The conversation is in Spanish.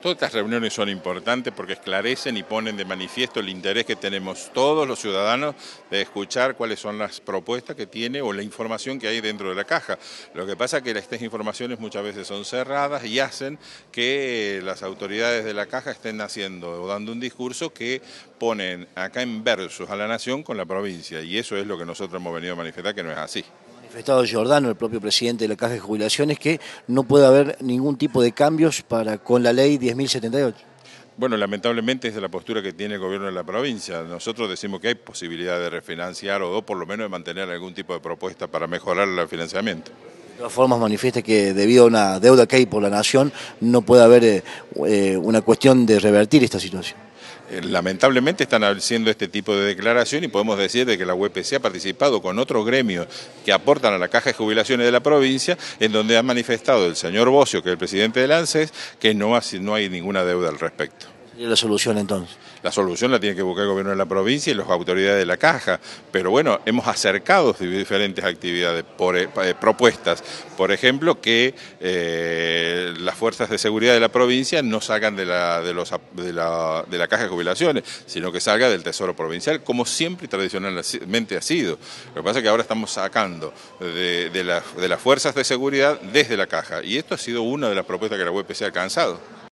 Todas estas reuniones son importantes porque esclarecen y ponen de manifiesto el interés que tenemos todos los ciudadanos de escuchar cuáles son las propuestas que tiene o la información que hay dentro de la caja. Lo que pasa es que estas informaciones muchas veces son cerradas y hacen que las autoridades de la caja estén haciendo o dando un discurso que ponen acá en versus a la nación con la provincia y eso es lo que nosotros hemos venido a manifestar que no es así. Estado Giordano, el propio presidente de la Caja de Jubilaciones, que no puede haber ningún tipo de cambios para con la ley 10.078. Bueno, lamentablemente es la postura que tiene el gobierno de la provincia. Nosotros decimos que hay posibilidad de refinanciar o, o por lo menos de mantener algún tipo de propuesta para mejorar el financiamiento. De todas formas manifiesta que debido a una deuda que hay por la nación no puede haber eh, eh, una cuestión de revertir esta situación. Eh, lamentablemente están haciendo este tipo de declaración y podemos decir que la UPC e ha participado con otro gremio que aportan a la Caja de Jubilaciones de la provincia, en donde ha manifestado el señor Bocio, que es el presidente del ANSES, que no hay ninguna deuda al respecto la solución entonces? La solución la tiene que buscar el gobierno de la provincia y las autoridades de la caja. Pero bueno, hemos acercado diferentes actividades, por, eh, eh, propuestas. Por ejemplo, que eh, las fuerzas de seguridad de la provincia no salgan de la, de, los, de, la, de la caja de jubilaciones, sino que salga del Tesoro Provincial, como siempre tradicionalmente ha sido. Lo que pasa es que ahora estamos sacando de, de las fuerzas de seguridad desde la caja. Y esto ha sido una de las propuestas que la UEP se ha alcanzado.